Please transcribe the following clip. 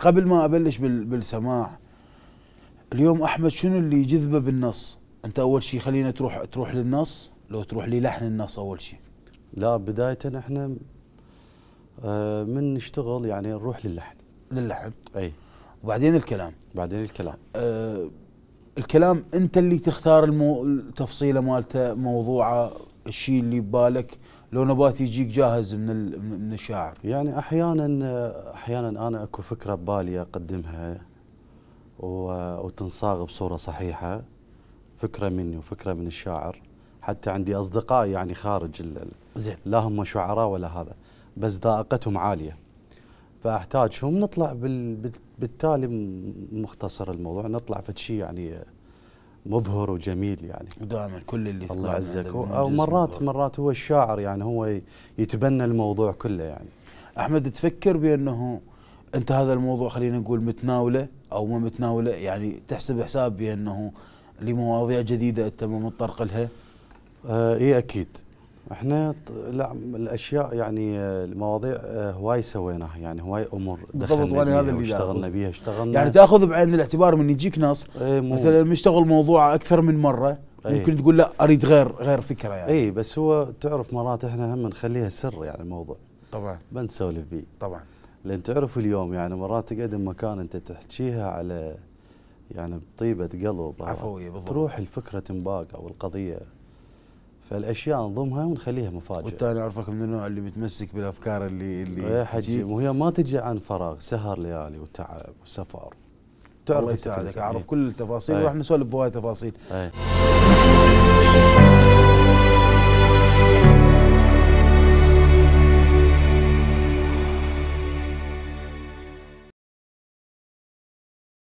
قبل ما ابلش بالسماع اليوم احمد شنو اللي يجذبه بالنص؟ انت اول شيء خلينا تروح تروح للنص لو تروح للحن النص اول شيء. لا بدايه احنا آه، من نشتغل يعني نروح للحن. للحن. اي. وبعدين الكلام. بعدين الكلام. أه الكلام انت اللي تختار المو... التفصيله مالته موضوعه الشيء اللي ببالك لو نبات يجيك جاهز من من الشاعر يعني احيانا احيانا انا اكو فكره ببالي اقدمها وتنصاغ بصوره صحيحه فكره مني وفكره من الشاعر حتى عندي اصدقاء يعني خارج زين لا هم شعراء ولا هذا بس ذائقتهم عاليه فاحتاجهم نطلع بال بالتالي مختصر الموضوع نطلع فد شيء يعني مبهر وجميل يعني ودائما كل اللي الله يعزك او مرات مرات هو الشاعر يعني هو يتبنى الموضوع كله يعني احمد تفكر بانه انت هذا الموضوع خلينا نقول متناوله او ما متناوله يعني تحسب حساب بانه لمواضيع جديده انت ما لها؟ آه اي اكيد احنا لا الاشياء يعني آه، المواضيع آه، هواي سويناها يعني هواي امور دخلنا بيها هذا واشتغلنا بيها اشتغلنا يعني تاخذ بعين الاعتبار من يجيك نص ايه مثلا مشتغل موضوع اكثر من مره ايه ممكن تقول لا اريد غير غير فكره يعني اي بس هو تعرف مرات احنا هم نخليها سر يعني الموضوع طبعا ما نسولف بيه طبعا لان تعرف اليوم يعني مرات تقعد مكان انت تحكيها على يعني بطيبه قلب عفويه بالضبط تروح الفكره تنباق او القضيه فالاشياء نضمها ونخليها مفاجاه والثاني اعرفك من النوع اللي متمسك بالافكار اللي اللي إيه، حجي وهي ما تجي عن فراغ سهر ليالي وتعب وسفر تعرف اعرف إيه. كل التفاصيل إيه. واحنا نسولف بوايد تفاصيل أي.